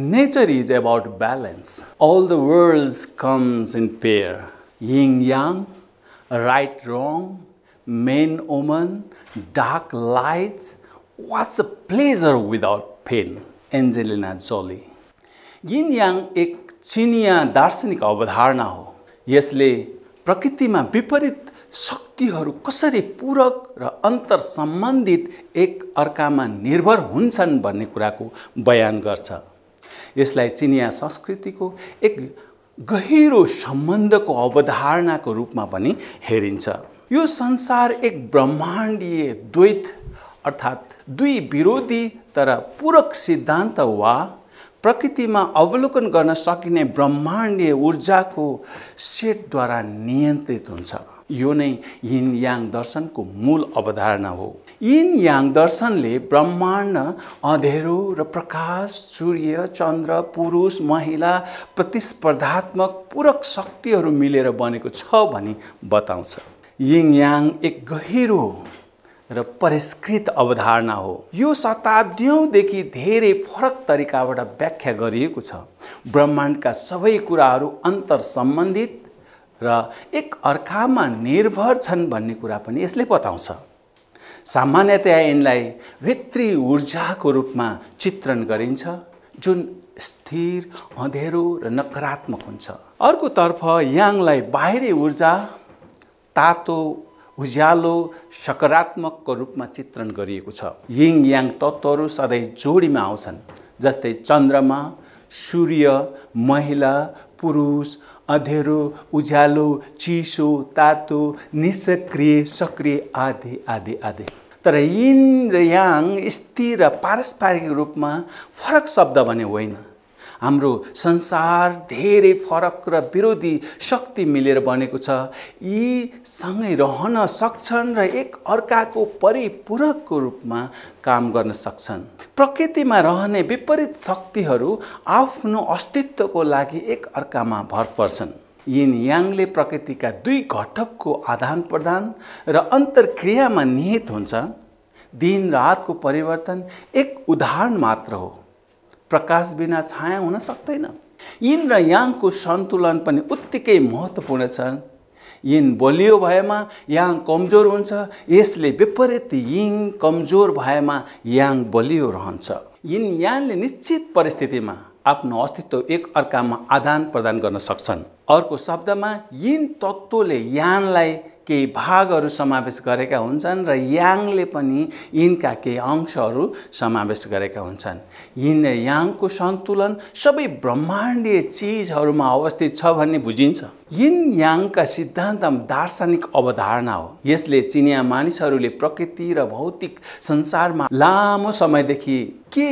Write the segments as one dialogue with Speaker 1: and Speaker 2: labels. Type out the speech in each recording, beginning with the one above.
Speaker 1: Nature is about balance. All the worlds comes in pair. Yin yang, right wrong, men woman, dark light. What's a pleasure without pain? Angelina Jolie yin yang एक चिनिया दार्शनिक अवधारणा हो यसले प्रकृतिमा विपरीत शक्तिहरू कसरी पूरक र अन्तर सम्बन्धित एक अर्कामा निर्भर हुन्छन् भन्ने कुराको बयान गर्छ यसलाई चिनिया संस्कृतिको एक गहिरो सम्बन्धको अवधारणाको रूपमा पनि हेरिन्छ यो संसार एक ब्रह्माण्डीय द्वैत अर्थात् दुई विरोधी तर पूरक सिद्धान्त वा प्रकृतिमा अवलोकन गर्न सकिने ब्रह्माण्डीय ऊर्जाको सेटद्वारा नियन्त्रित हुन्छ यो नै यिन याङ दर्शनको मूल अवधारणा हो यिन याङ दर्शनले ब्रह्माण्ड अँधेरो र प्रकाश सूर्य चन्द्र पुरुष महिला प्रतिस्पर्धात्मक पूरक शक्तिहरू मिलेर बनेको छ भनी बताउँछ यिङ याङ एक गहिरो र परिष्कृत अवधारणा हो यो शताब्दीदेखि धेरै फरक तरिकाबाट व्याख्या गरिएको छ ब्रह्माण्डका सबै कुराहरू अन्तर सम्बन्धित र एक अर्कामा निर्भर छन् भन्ने कुरा पनि यसले बताउँछ सामान्यतया यिनलाई भित्री ऊर्जाको रूपमा चित्रण गरिन्छ जुन स्थिर अँधेरो र नकारात्मक हुन्छ अर्कोतर्फ याङलाई बाहिरी ऊर्जा तातो उज्यालो सकारात्मकको रूपमा चित्रण गरिएको छ यिङ याङ तत्त्वहरू सधैँ जोडीमा आउँछन् जस्तै चन्द्रमा सूर्य महिला पुरुष अँधेरो उज्यालो चिसो तातो निष्क्रिय सक्रिय आदि आदि आदि तर यिन र याङ स्थिर र पारस्परिक रूपमा फरक शब्द भने होइन हाम्रो संसार धेरै फरक र विरोधी शक्ति मिलेर बनेको छ यी सँगै रहन सक्छन् र एक अर्काको परिपूरकको रूपमा काम गर्न सक्छन् प्रकृतिमा रहने विपरीत शक्तिहरू आफ्नो अस्तित्वको लागि एक अर्कामा भर पर्छन् यिन याङले प्रकृतिका दुई घटकको आदान प्रदान र अन्तर्क्रियामा निहित हुन्छ दिन रातको परिवर्तन एक उदाहरण मात्र हो प्रकाश बिना छाया हुन सक्दैन यिन र याङको सन्तुलन पनि उत्तिकै महत्त्वपूर्ण छन् यिन बलियो भएमा याङ कमजोर हुन्छ यसले विपरीत यिङ कमजोर भएमा याङ बलियो रहन्छ यिन याङले निश्चित परिस्थितिमा आफ्नो अस्तित्व एक अर्कामा आदान प्रदान गर्न सक्छन् अर्को शब्दमा यिन तत्त्वले यानलाई केही भागहरू समावेश गरेका हुन्छन् र याङले पनि यिनका केही अंशहरू समावेश गरेका हुन्छन् यिन याङको सन्तुलन सबै ब्रह्माण्डीय चिजहरूमा अवस्थित छ भन्ने बुझिन्छ यिन याङका सिद्धान्त दार्शनिक अवधारणा हो यसले चिनिया मानिसहरूले प्रकृति र भौतिक संसारमा लामो समयदेखि के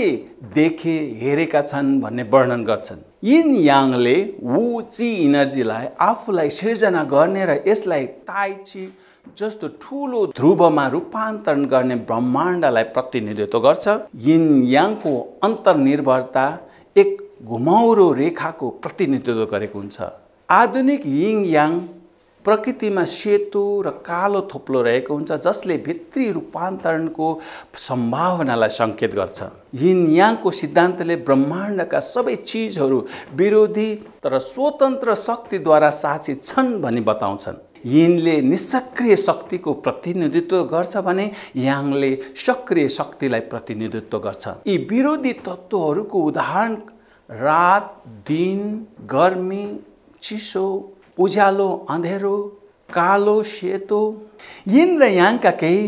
Speaker 1: देखे हेरेका छन् भन्ने वर्णन गर्छन् यिन याङले वु ची इनर्जीलाई आफूलाई सिर्जना गर्ने र यसलाई ताइची जस्तो ठुलो ध्रुवमा रूपान्तरण गर्ने ब्रह्माण्डलाई प्रतिनिधित्व गर्छ यिन याङको अन्तर्निर्भरता एक घुमाउरो रेखाको प्रतिनिधित्व गरेको हुन्छ आधुनिक यिङ याङ प्रकृतिमा सेतो र कालो थोप्लो रहेको हुन्छ जसले भित्री रूपान्तरणको सम्भावनालाई सङ्केत गर्छ यिन याङको सिद्धान्तले ब्रह्माण्डका सबै चिजहरू विरोधी तर स्वतन्त्र शक्तिद्वारा शासित छन् भनी बताउँछन् यिनले निसक्रिय शक्तिको प्रतिनिधित्व गर्छ भने याङले सक्रिय शक्तिलाई प्रतिनिधित्व गर्छ यी विरोधी तत्त्वहरूको उदाहरण रात दिन गर्मी चिसो उज्यालो अँधेरो कालो सेतो यिन र याङका केही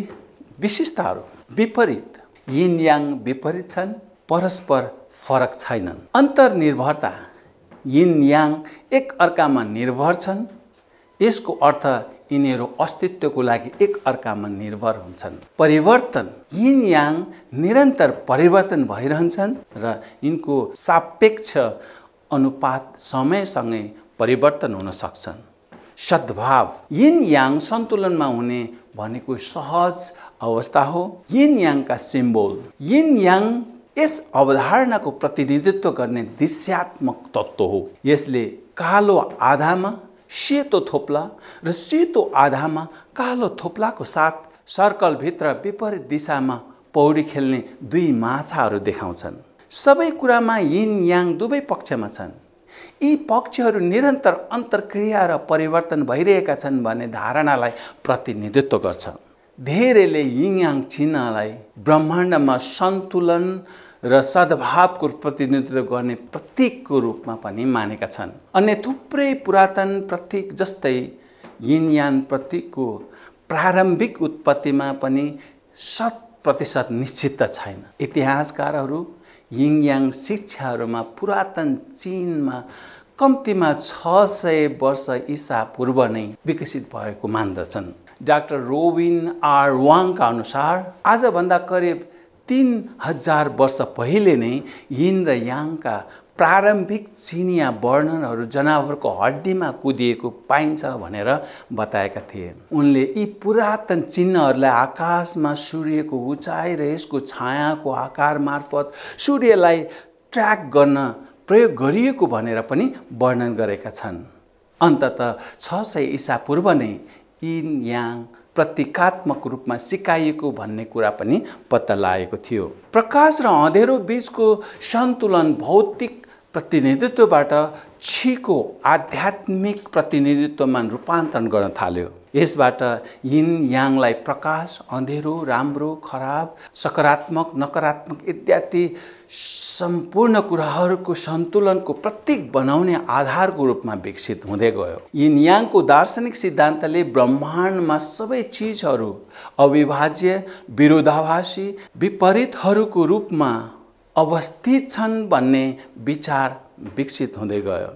Speaker 1: विशेषताहरू विपरीत यिन याङ विपरीत छन् परस्पर फरक छैनन् अन्तर्निर्भरता यिन याङ एक अर्कामा निर्भर छन् यसको अर्थ यिनीहरू अस्तित्वको लागि एक अर्कामा निर्भर हुन्छन् परिवर्तन यिन याङ निरन्तर परिवर्तन भइरहन्छन् र यिनको सापेक्ष अनुपात समयसँगै परिवर्तन हुन सक्छन् सद्भाव यिन याङ सन्तुलनमा हुने भनेको सहज अवस्था हो यिन याङका सिम्बोल यिन याङ यस अवधारणाको प्रतिनिधित्व गर्ने दृश्यात्मक तत्त्व हो यसले कालो आधामा सेतो थोप्ला र सेतो आधामा कालो थोप्लाको साथ सर्कलभित्र विपरीत दिशामा पौडी खेल्ने दुई माछाहरू देखाउँछन् सबै कुरामा यिन याङ दुवै पक्षमा छन् यी पक्षहरू निरन्तर अन्तर्क्रिया र परिवर्तन भइरहेका छन् भन्ने धारणालाई प्रतिनिधित्व गर्छ धेरैले यिङयाङ चिन्हलाई ब्रह्माण्डमा सन्तुलन र सद्भावको प्रतिनिधित्व गर्ने प्रतीकको रूपमा पनि मानेका छन् अन्य थुप्रै पुरातन प्रतीक जस्तै यिनयान प्रतीकको प्रारम्भिक उत्पत्तिमा पनि शत प्रतिशत निश्चित त छैन इतिहासकारहरू यिङयाङ शिक्षाहरूमा पुरातन चिनमा कम्तीमा छ सय वर्ष पूर्व नै विकसित भएको मान्दछन् डाक्टर रोविन आर वाङका अनुसार आजभन्दा करिब तिन हजार वर्ष पहिले नै यिन र याङका प्रारम्भिक चिनिया वर्णनहरू जनावरको हड्डीमा कुदिएको पाइन्छ भनेर बताएका थिए उनले यी पुरातन चिन्हहरूलाई आकाशमा सूर्यको उचाइ र यसको छायाको आकार मार्फत सूर्यलाई ट्र्याक गर्न प्रयोग गरिएको भनेर पनि वर्णन गरेका छन् अन्तत छ सय इसापूर्व नै यिन याङ प्रतीकात्मक रूपमा सिकाइएको भन्ने कुरा पनि पत्ता लागेको थियो प्रकाश र अँधेरो बिचको सन्तुलन भौतिक प्रतिनिधित्वबाट छिको आध्यात्मिक प्रतिनिधित्वमा रूपान्तरण गर्न थाल्यो यसबाट यिन याङलाई प्रकाश अँधेरो राम्रो खराब सकारात्मक नकारात्मक इत्यादि सम्पूर्ण कुराहरूको सन्तुलनको प्रतीक बनाउने आधारको रूपमा विकसित हुँदै गयो यिन याङको दार्शनिक सिद्धान्तले ब्रह्माण्डमा सबै चिजहरू अविभाज्य विरोधाभासी विपरीतहरूको रूपमा अवस्थित छन् भन्ने विचार विकसित हुँदै गयो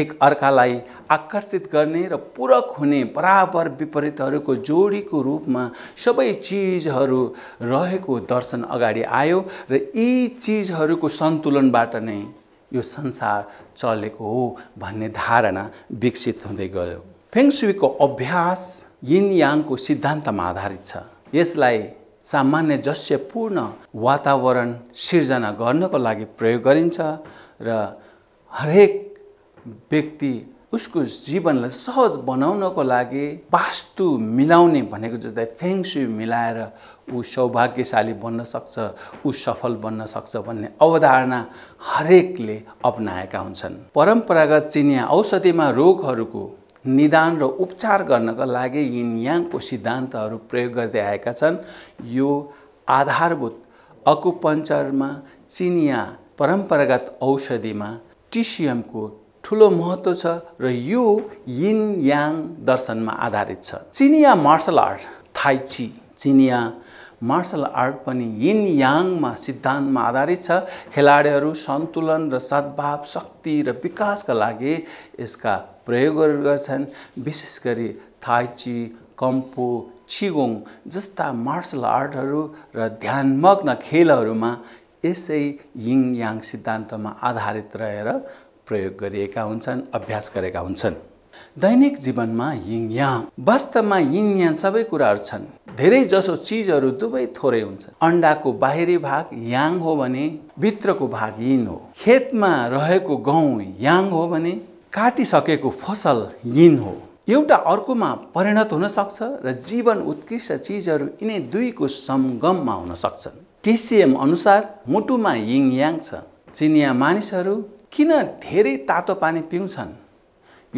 Speaker 1: एक अर्कालाई आकर्षित गर्ने र पूरक हुने बराबर विपरीतहरूको जोडीको रूपमा सबै चिजहरू रहेको दर्शन अगाडि आयो र यी चिजहरूको सन्तुलनबाट नै यो संसार चलेको हो भन्ने धारणा विकसित हुँदै गयो फेङसुईको अभ्यास यिन याङको सिद्धान्तमा आधारित छ यसलाई सामान्य जस्यपूर्ण वातावरण सिर्जना गर्नको लागि प्रयोग गरिन्छ र हरेक व्यक्ति उसको जीवनलाई सहज बनाउनको लागि वास्तु मिलाउने भनेको जस्तै फेङसु मिलाएर ऊ सौभाग्यशाली बन्न सक्छ ऊ सफल बन्न सक्छ भन्ने अवधारणा हरेकले अप्नाएका हुन्छन् परम्परागत चिनिया औषधिमा रोगहरूको निदान र उपचार गर्नका लागि यिन याङको सिद्धान्तहरू प्रयोग गर्दै आएका छन् यो आधारभूत अकुपञ्चरमा चिनिया परम्परागत औषधिमा टिसियमको ठुलो महत्त्व छ र यो यिन याङ दर्शनमा आधारित छ चिनिया मार्सल आर्ट थाइची चिनिया मार्सल आर्ट पनि यिन याङमा सिद्धान्तमा आधारित छ खेलाडीहरू सन्तुलन र सद्भाव शक्ति र विकासका लागि यसका प्रयोग गर्छन् विशेष गरी थाइची कम्पो छिगोङ जस्ता मार्सल आर्टहरू र ध्यानमग्न खेलहरूमा यसै यिङ याङ सिद्धान्तमा आधारित रहेर प्रयोग गरिएका हुन्छन् अभ्यास गरेका हुन्छन् दैनिक जीवनमा यिङ याङ वास्तवमा यिङ याङ सबै कुराहरू छन् धेरै जसो चिजहरू दुवै थोरै हुन्छन् अन्डाको बाहिरी भाग याङ हो भने भित्रको भाग यिन हो खेतमा रहेको गहुँ याङ हो भने काटिसकेको फसल यिन हो एउटा अर्कोमा परिणत हुनसक्छ र जीवन उत्कृष्ट चिजहरू यिनै दुईको सङ्गममा हुन सक्छन् टिसिएम अनुसार मुटुमा यिङ याङ छ चिनिया मानिसहरू किन धेरै तातो पानी पिउँछन्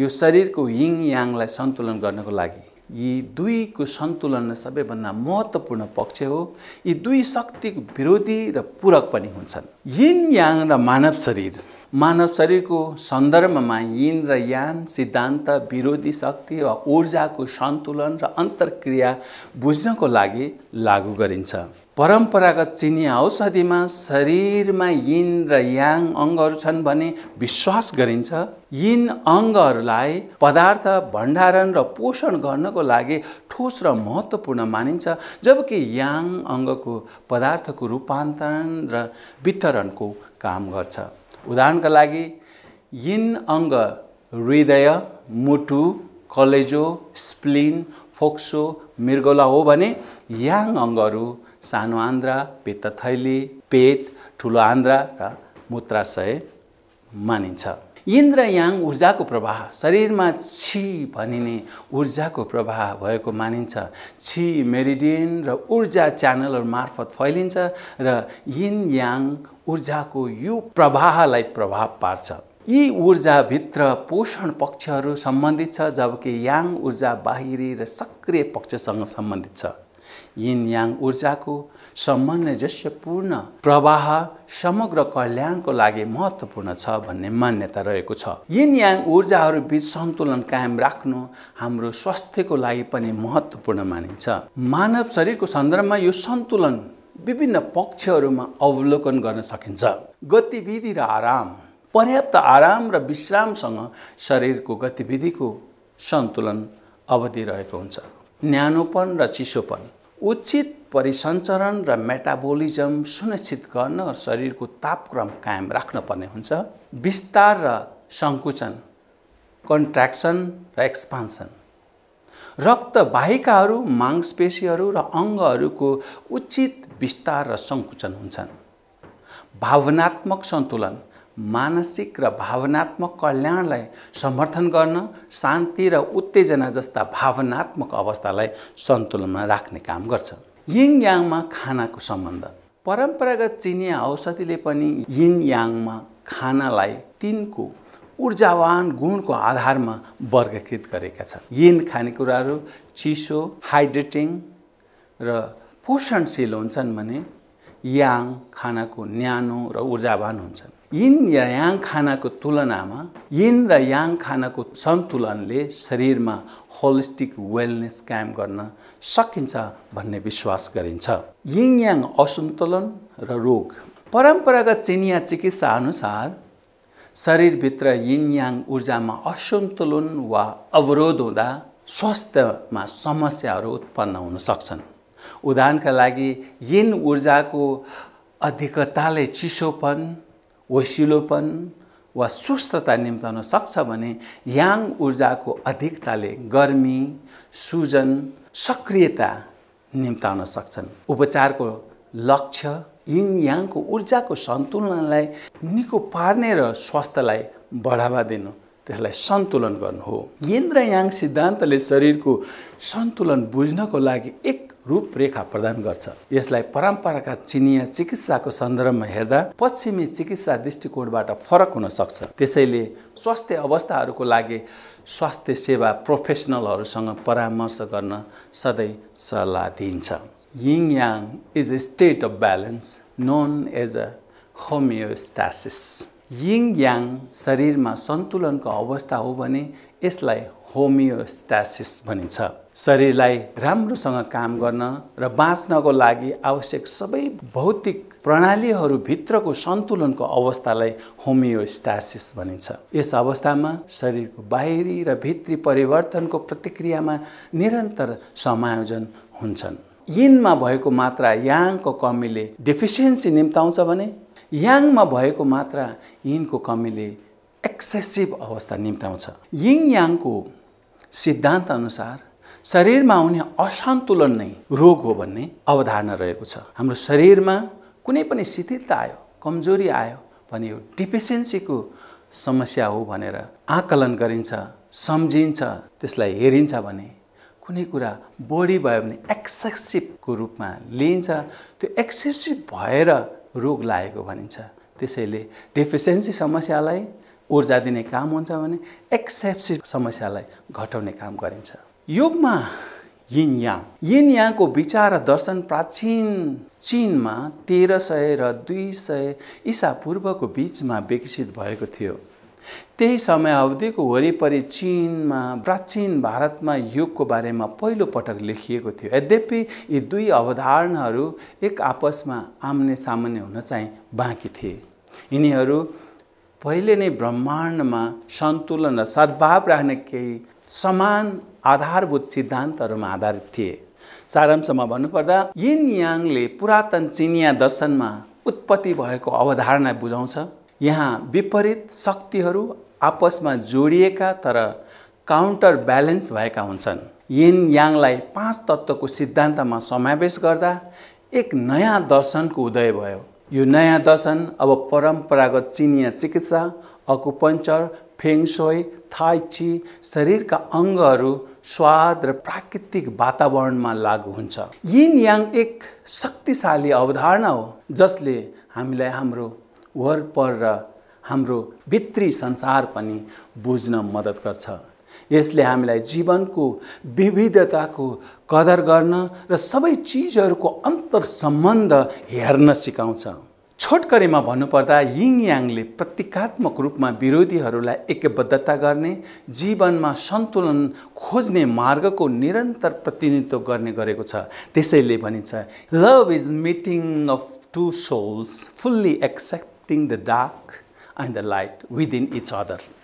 Speaker 1: यो शरीरको यिङ याङलाई सन्तुलन गर्नको लागि यी दुईको सन्तुलन सबैभन्दा महत्त्वपूर्ण पक्ष हो यी दुई शक्तिको विरोधी र पूरक पनि हुन्छन् यिन याङ र मानव शरीर मानव शरीरको सन्दर्भमा यिन र यान सिद्धान्त विरोधी शक्ति वा ऊर्जाको सन्तुलन र अन्तर्क्रिया बुझ्नको लागि लागू गरिन्छ परम्परागत चिनी औषधिमा शरीरमा यिन र याङ अङ्गहरू छन् भने विश्वास गरिन्छ यिन अङ्गहरूलाई पदार्थ भण्डारण र पोषण गर्नको लागि ठोस र महत्त्वपूर्ण मानिन्छ जबकि याङ अङ्गको पदार्थको रूपान्तरण र वितरणको काम गर्छ उदाहरणका लागि यिन अङ्ग हृदय मुटु कलेजो स्प्लिन फोक्सो मृगौला हो भने याङ अङ्गहरू सानो आन्द्रा पित्त थैली पेट ठुलो आन्द्रा र मूत्राशय मानिन्छ यिन र याङ ऊर्जाको प्रवाह शरीरमा छि भनिने ऊर्जाको प्रवाह भएको मानिन्छ छि मेरिडियन र ऊर्जा च्यानलहरू मार्फत फैलिन्छ र यिन याङ ऊर्जाको यो प्रवाहलाई प्रभाव पार्छ यी ऊर्जाभित्र पोषण पक्षहरू सम्बन्धित छ जबकि याङ ऊर्जा बाहिरी र सक्रिय पक्षसँग सम्बन्धित छ यिन याङ ऊर्जाको जस्य पूर्ण प्रवाह समग्र कल्याणको लागि महत्त्वपूर्ण छ भन्ने मान्यता रहेको छ यिन याङ ऊर्जाहरू बिच सन्तुलन कायम राख्नु हाम्रो स्वास्थ्यको लागि पनि महत्त्वपूर्ण मानिन्छ मानव शरीरको सन्दर्भमा यो सन्तुलन विभिन्न पक्षहरूमा अवलोकन गर्न सकिन्छ गतिविधि र आराम पर्याप्त आराम र विश्रामसँग शरीरको गतिविधिको सन्तुलन अवधि रहेको हुन्छ न्यानोपन र चिसोपन उचित परिसञ्चरण र मेटाबोलिजम सुनिश्चित गर्न शरीरको तापक्रम कायम राख्न पर्ने हुन्छ विस्तार र सङ्कुचन कन्ट्राक्सन र एक्सपान्सन बाहिकाहरू मांसपेशीहरू र अङ्गहरूको उचित विस्तार र सङ्कुचन हुन्छन् भावनात्मक सन्तुलन मानसिक र भावनात्मक कल्याणलाई समर्थन गर्न शान्ति र उत्तेजना जस्ता भावनात्मक अवस्थालाई सन्तुलनमा राख्ने काम गर्छ यिङ याङमा खानाको सम्बन्ध परम्परागत चिनिया औषधिले पनि यिन याङमा खानालाई तिनको ऊर्जावान गुणको आधारमा वर्गीकृत गरेका छन् यिन खानेकुराहरू चिसो हाइड्रेटिङ र पोषणशील हुन्छन् भने याङ खानाको न्यानो र ऊर्जावान हुन्छन् यिन र याङ खानाको तुलनामा यिन र याङ खानाको सन्तुलनले शरीरमा होलिस्टिक वेलनेस कायम गर्न सकिन्छ भन्ने विश्वास गरिन्छ यिङ याङ असन्तुलन र रोग परम्परागत चिनिया चिकित्सा अनुसार शरीरभित्र यिन याङ ऊर्जामा असन्तुलन वा अवरोध हुँदा स्वास्थ्यमा समस्याहरू उत्पन्न हुन सक्छन् उदाहरणका लागि यिन ऊर्जाको अधिकताले चिसोपन ओसिलोपन वा सुस्तता निम्ताउन सक्छ भने याङ ऊर्जाको अधिकताले गर्मी सुजन सक्रियता निम्ताउन सक्छन् उपचारको लक्ष्य यिन याङको ऊर्जाको सन्तुलनलाई निको पार्ने र स्वास्थ्यलाई बढावा दिनु त्यसलाई सन्तुलन गर्नु हो यिन र याङ सिद्धान्तले शरीरको सन्तुलन बुझ्नको लागि एक रूपरेखा प्रदान गर्छ यसलाई परम्परागत चिनिया चिकित्साको सन्दर्भमा हेर्दा पश्चिमी चिकित्सा दृष्टिकोणबाट फरक हुन सक्छ त्यसैले स्वास्थ्य अवस्थाहरूको लागि स्वास्थ्य सेवा प्रोफेसनलहरूसँग परामर्श गर्न सधैँ सल्लाह दिइन्छ yin yang is a state of balance known as a homeostasis yin yang शरीरमा सन्तुलनको अवस्था हो भने यसलाई होमियोस्टासिस भनिन्छ शरीरलाई राम्रोसँग काम गर्न र बाँच्नको लागि आवश्यक सबै भौतिक भित्रको सन्तुलनको अवस्थालाई होमियोस्टासिस भनिन्छ यस अवस्थामा शरीरको बाहिरी र भित्री परिवर्तनको प्रतिक्रियामा निरन्तर समायोजन हुन्छन् यिनमा भएको मात्रा याङको कमीले डेफिसियन्सी निम्ताउँछ भने याङमा भएको मात्रा यिनको कमीले एक्सेसिभ अवस्था निम्त्याउँछ यिङ याङको सिद्धान्तअनुसार शरीरमा हुने असन्तुलन नै रोग हो भन्ने अवधारणा रहेको छ हाम्रो शरीरमा कुनै पनि शिथिलता आयो कमजोरी आयो भने यो डिफिसियन्सीको समस्या हो भनेर आकलन गरिन्छ सम्झिन्छ त्यसलाई हेरिन्छ भने कुनै कुरा बढी भयो भने एक्सेसिभको रूपमा लिइन्छ त्यो एक्सेसिभ भएर रोग लागेको भनिन्छ त्यसैले डेफिसियन्सी समस्यालाई ऊर्जा दिने काम हुन्छ भने एक्सेप्सिभ समस्यालाई घटाउने काम गरिन्छ योगमा यिन याङ यिन याङको विचार र दर्शन प्राचीन चिनमा तेह्र सय र दुई सय इसापूर्वको बिचमा विकसित भएको थियो त्यही समय अवधिको वरिपरि चिनमा प्राचीन भारतमा योगको बारेमा पहिलो पटक लेखिएको थियो यद्यपि यी दुई अवधारणाहरू एक आपसमा आम्ने सामान्य हुन चाहिँ बाँकी थिए यिनीहरू पहिले नै ब्रह्माण्डमा सन्तुलन र सद्भाव राख्ने केही समान आधारभूत सिद्धान्तहरूमा आधारित थिए सारांशमा भन्नुपर्दा यिन याङले पुरातन चिनिया दर्शनमा उत्पत्ति भएको अवधारणा बुझाउँछ यहाँ विपरीत शक्तिहरू आपसमा जोडिएका तर काउन्टर ब्यालेन्स भएका हुन्छन् यिन याङलाई पाँच तत्त्वको सिद्धान्तमा समावेश गर्दा एक नयाँ दर्शनको उदय भयो यो नयाँ दर्शन अब परम्परागत चिनिया चिकित्सा अकुपञ्चर फेङसोई थाइची शरीरका अङ्गहरू स्वाद र प्राकृतिक वातावरणमा लागु हुन्छ यिन याङ एक शक्तिशाली अवधारणा हो जसले हामीलाई हाम्रो वरपर र हाम्रो भित्री संसार पनि बुझ्न मद्दत गर्छ यसले हामीलाई जीवनको विविधताको कदर गर्न र सबै चिजहरूको अन्तर सम्बन्ध हेर्न सिकाउँछ छोटकरीमा भन्नुपर्दा यिङ याङले प्रतीकात्मक रूपमा विरोधीहरूलाई एकबद्धता गर्ने जीवनमा सन्तुलन खोज्ने मार्गको निरन्तर प्रतिनिधित्व गर्ने गरेको छ त्यसैले भनिन्छ love is meeting of two souls fully accepting the dark and the light within each other